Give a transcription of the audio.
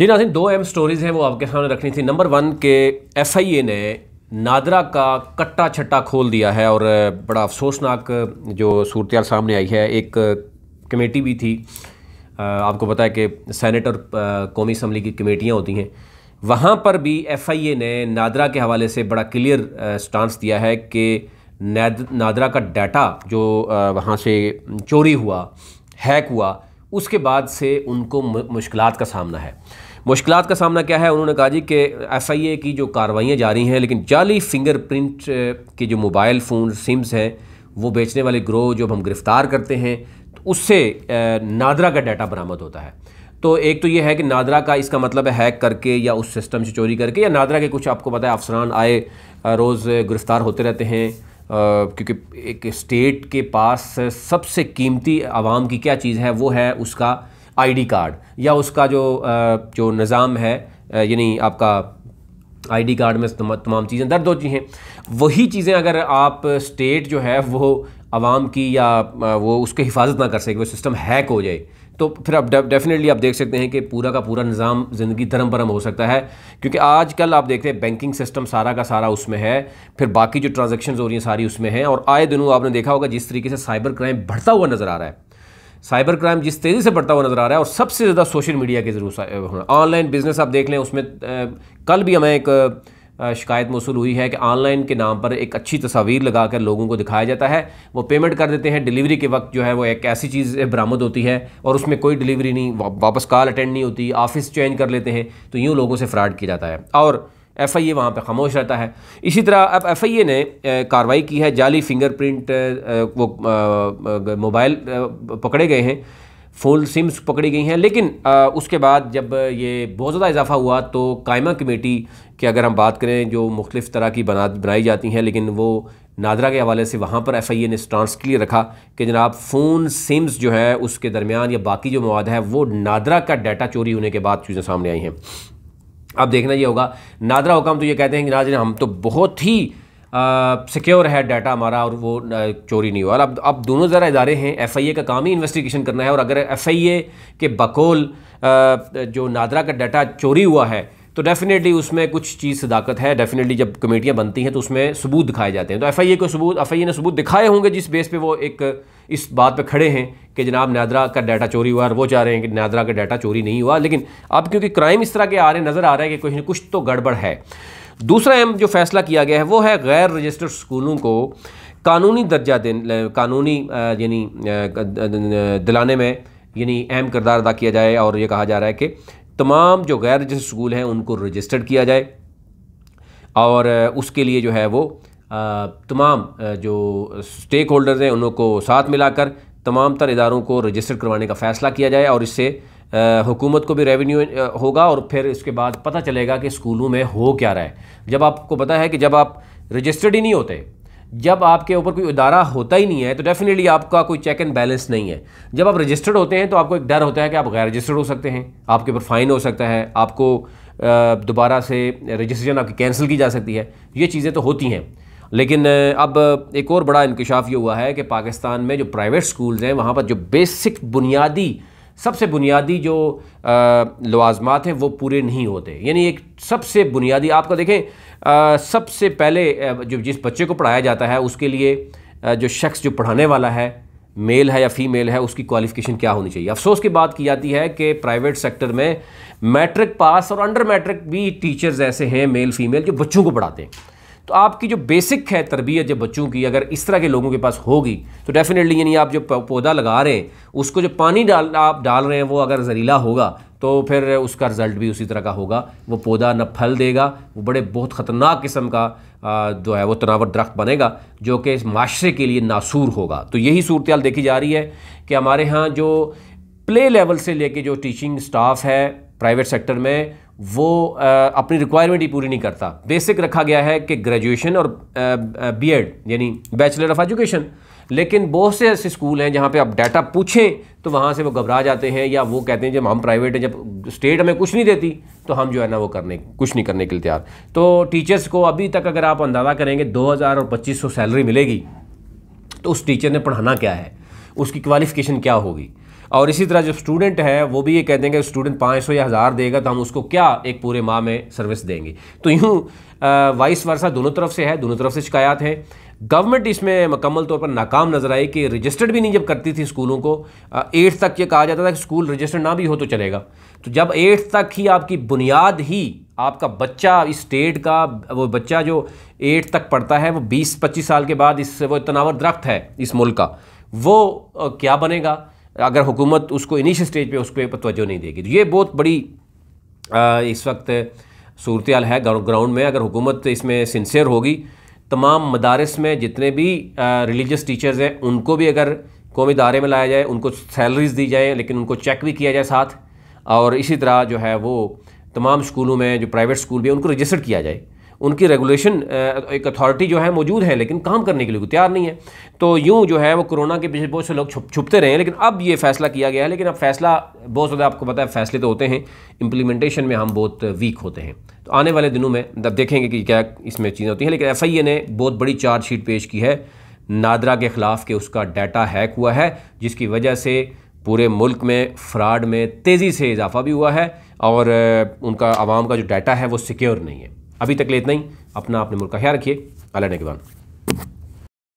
जी नाजिन दो अहम स्टोरीज़ हैं वो आपके सामने रखनी थी नंबर वन के एफ आई ए ने नादरा का कट्टा छट्टा खोल दिया है और बड़ा अफसोसनाक जो सूरत सामने आई है एक कमेटी भी थी आपको पता है कि सैनट और कौमी असम्बली की कमेटियाँ होती हैं वहाँ पर भी एफ़ आई ए ने नादरा के हवाले से बड़ा क्लियर स्टांस दिया है कि नादरा का डाटा जो वहाँ से चोरी हुआ हैक हुआ उसके बाद से उनको मुश्किल का सामना है मुश्किल का सामना क्या है उन्होंने कहा जी कि एस आई ए की जो कार्रवाइयाँ जारी हैं लेकिन जाली फिंगरप्रिंट के जो मोबाइल फ़ोन सिम्स हैं वो बेचने वाले ग्रोह जो हम गिरफ़्तार करते हैं तो उससे नादरा का डाटा बरामद होता है तो एक तो ये है कि नादरा का इसका मतलब है हैक करके या उस सिस्टम से चोरी करके या नादरा के कुछ आपको पता है अफसरान आए रोज़ गिरफ़्तार होते रहते हैं क्योंकि एक स्टेट के पास सबसे कीमती आवाम की क्या चीज़ है वो है उसका आईडी कार्ड या उसका जो जो निज़ाम है यानी आपका आईडी कार्ड में तमाम चीज़ें दर्द होती हैं वही चीज़ें अगर आप स्टेट जो है वो आवाम की या वो उसके हिफाजत ना कर सके वो सिस्टम हैक हो जाए तो फिर आप डेफिनेटली आप देख सकते हैं कि पूरा का पूरा निज़ाम ज़िंदगी धर्म भरम हो सकता है क्योंकि आज कल आप देखते हैं बैंकिंग सिस्टम सारा का सारा उसमें है फिर बाकी जो ट्रांजेक्शन हो रही हैं सारी उसमें हैं और आए दिनों आपने देखा होगा जिस तरीके से साइबर क्राइम बढ़ता हुआ नज़र आ रहा है साइबर क्राइम जिस तेज़ी से बढ़ता हुआ नज़र आ रहा है और सबसे ज़्यादा सोशल मीडिया के जरूर होना ऑनलाइन बिज़नेस आप देख लें उसमें कल भी हमें एक शिकायत मौसू हुई है कि ऑनलाइन के नाम पर एक अच्छी तस्वीर लगा कर लोगों को दिखाया जाता है वो पेमेंट कर देते हैं डिलीवरी के वक्त जो है वो एक ऐसी चीज़ बरामद होती है और उसमें कोई डिलीवरी नहीं वापस कॉल अटेंड नहीं होती ऑफिस चेंज कर लेते हैं तो यूँ लोगों से फ्रॉड किया जाता है और एफ आई ए वहाँ पर खामोश रहता है इसी तरह अब एफ आई ए ने कार्रवाई की है जाली फिंगरप्रिंट वो मोबाइल पकड़े गए हैं फोन सिम्स पकड़ी गई हैं लेकिन आ, उसके बाद जब ये बहुत ज़्यादा इजाफा हुआ तो कायमा कमेटी की अगर हम बात करें जो मुख्तफ़ तरह की बना बनाई जाती हैं लेकिन वो नादरा के हवाले से वहाँ पर एफ आई ए ने स्टांस क्लियर रखा कि जनाब फ़ोन सिम्स जो है उसके दरमियान या बाकी जो मवाद है वो नादरा का डाटा चोरी होने के बाद चीज़ें सामने आई हैं अब देखना ये होगा नादरा हुकाम तो ये कहते हैं कि नाजन हम तो बहुत ही सिक्योर है डाटा हमारा और वो चोरी नहीं हुआ अब अब दोनों ज़रा इदारे हैं एफ आई ए का काम ही इन्वेस्टिगेशन करना है और अगर एफ आई ए के बकौल जो नादरा का डाटा चोरी हुआ है तो डेफिनेटली उसमें कुछ चीज़ सदाकत है डेफिनेटली जब कमेटियाँ बनती हैं तो उसमें सबूत दिखाए जाते हैं तो एफ आई ए को सबूत एफ आई ए ने सबूत दिखाए होंगे जिस बेस पर वो एक इस बात पर खड़े हैं कि जनाब नादरा का डाटा चोरी हुआ और वो चाह रहे हैं कि नादरा का डाटा चोरी नहीं हुआ लेकिन अब क्योंकि क्राइम इस तरह के आ रहे नज़र आ रहे हैं कि कुछ कुछ तो गड़बड़ है दूसरा अहम जो फैसला किया गया है वो है गैर रजिस्टर्ड स्कूलों को कानूनी दर्जा दे कानूनी यानी दिलाने में यानी अहम किरदार अदा किया जाए और ये कहा जा रहा है कि तमाम जो गैर रजिस्टर्ड स्कूल हैं उनको रजिस्टर्ड किया जाए और उसके लिए जो है वो तमाम जो स्टेक होल्डर्स हैं उनको साथ मिलाकर तमाम तर इदारों को रजिस्टर करवाने का फ़ैसला किया जाए और इससे हुकूमत को भी रेवेन्यू होगा और फिर इसके बाद पता चलेगा कि स्कूलों में हो क्या रहा है जब आपको पता है कि जब आप रजिस्टर्ड ही नहीं होते जब आपके ऊपर कोई उदारा होता ही नहीं है तो डेफिनेटली आपका कोई चेक एंड बैलेंस नहीं है जब आप रजिस्टर्ड होते हैं तो आपको एक डर होता है कि आप गैर रजिस्टर्ड हो सकते हैं आपके ऊपर फ़ाइन हो सकता है आपको दोबारा से रजिस्ट्रेशन आपकी कैंसिल की जा सकती है ये चीज़ें तो होती हैं लेकिन अब एक और बड़ा इंकशाफ ये हुआ है कि पाकिस्तान में जो प्राइवेट स्कूल्स हैं वहाँ पर जो बेसिक बुनियादी सबसे बुनियादी जो लवाजमात हैं वो पूरे नहीं होते यानी एक सबसे बुनियादी आपका देखें सबसे पहले जो जिस बच्चे को पढ़ाया जाता है उसके लिए जो शख्स जो पढ़ाने वाला है मेल है या फीमेल है उसकी क्वालिफ़िकेशन क्या होनी चाहिए अफसोस की बात की जाती है कि प्राइवेट सेक्टर में मैट्रिक पास और अंडर मैट्रिक भी टीचर्स ऐसे हैं मेल फीमेल जो बच्चों को पढ़ाते हैं तो आपकी जो बेसिक है तरबियत जब बच्चों की अगर इस तरह के लोगों के पास होगी तो डेफिनेटली यानी आप जो पौधा लगा रहे हैं उसको जो पानी डाल आप डाल रहे हैं वो अगर जहरीला होगा तो फिर उसका रिज़ल्ट भी उसी तरह का होगा वो पौधा न फल देगा वो बड़े बहुत ख़तरनाक किस्म का जो है वो तनावर दरख्त बनेगा जो कि इस माशरे के लिए नासूर होगा तो यही सूरत देखी जा रही है कि हमारे यहाँ जो प्ले लेवल से लेके जो टीचिंग स्टाफ है प्राइवेट सेक्टर में वो आ, अपनी रिक्वायरमेंट ही पूरी नहीं करता बेसिक रखा गया है कि ग्रेजुएशन और बी एड यानी बैचलर ऑफ एजुकेशन लेकिन बहुत से ऐसे स्कूल हैं जहाँ पे आप डाटा पूछें तो वहाँ से वो घबरा जाते हैं या वो कहते हैं जब हम प्राइवेट हैं जब स्टेट हमें कुछ नहीं देती तो हम जो है ना वो करने कुछ नहीं करने के लिए तैयार तो टीचर्स को अभी तक अगर आप अंदाज़ा करेंगे दो और पच्चीस सैलरी मिलेगी तो उस टीचर ने पढ़ाना क्या है उसकी क्वालिफ़िकेशन क्या होगी और इसी तरह जो स्टूडेंट है वो भी ये कहते हैं कि स्टूडेंट पाँच सौ या हज़ार देगा तो हम उसको क्या एक पूरे माह में सर्विस देंगे तो यूँ वाइस वर्षा दोनों तरफ से है दोनों तरफ से शिकायत हैं गवर्नमेंट इसमें मकमल तौर पर नाकाम नजर आई कि रजिस्टर्ड भी नहीं जब करती थी स्कूलों को एट्थ तक ये कहा जाता था कि स्कूल रजिस्टर्ड ना भी हो तो चलेगा तो जब एट्थ तक ही आपकी बुनियाद ही आपका बच्चा इस स्टेट का वो बच्चा जो एट्थ तक पढ़ता है वो बीस पच्चीस साल के बाद इस वो तनावर दरख्त है इस मुल्क का वो क्या बनेगा अगर हुकूमत उसको इनिशियल स्टेज पे उस पर तोज्जो नहीं देगी तो ये बहुत बड़ी आ, इस वक्त सूरत है ग्राउंड में अगर हुकूमत इसमें सिंसियर होगी तमाम मदारस में जितने भी रिलीजस टीचर्स हैं उनको भी अगर कौमी दायरे में लाया जाए उनको सैलरीज दी जाए लेकिन उनको चेक भी किया जाए साथ और इसी तरह जो है वो तमाम स्कूलों में जो प्राइवेट स्कूल भी हैं उनको रजिस्टर किया जाए उनकी रेगुलेशन एक अथॉरिटी जो है मौजूद है लेकिन काम करने के लिए तैयार नहीं है तो यूँ जो है वो कोरोना के पीछे बहुत से लोग छुप छुपते रहे लेकिन अब ये फैसला किया गया है लेकिन अब फैसला बहुत ज़्यादा आपको पता है फैसले तो होते हैं इम्प्लीमेंटेशन में हम बहुत वीक होते हैं तो आने वाले दिनों में देखेंगे कि क्या इसमें चीज़ें होती हैं लेकिन एफ ने बहुत बड़ी चार्जशीट पेश की है नादरा के ख़िलाफ़ के उसका डाटा हैक हुआ है जिसकी वजह से पूरे मुल्क में फ्रॉड में तेज़ी से इजाफा भी हुआ है और उनका आवाम का जो डाटा है वो सिक्योर नहीं है अभी तक ले इतना ही अपना अपने मुल्क का ख्याल रखिए अल्लाह ने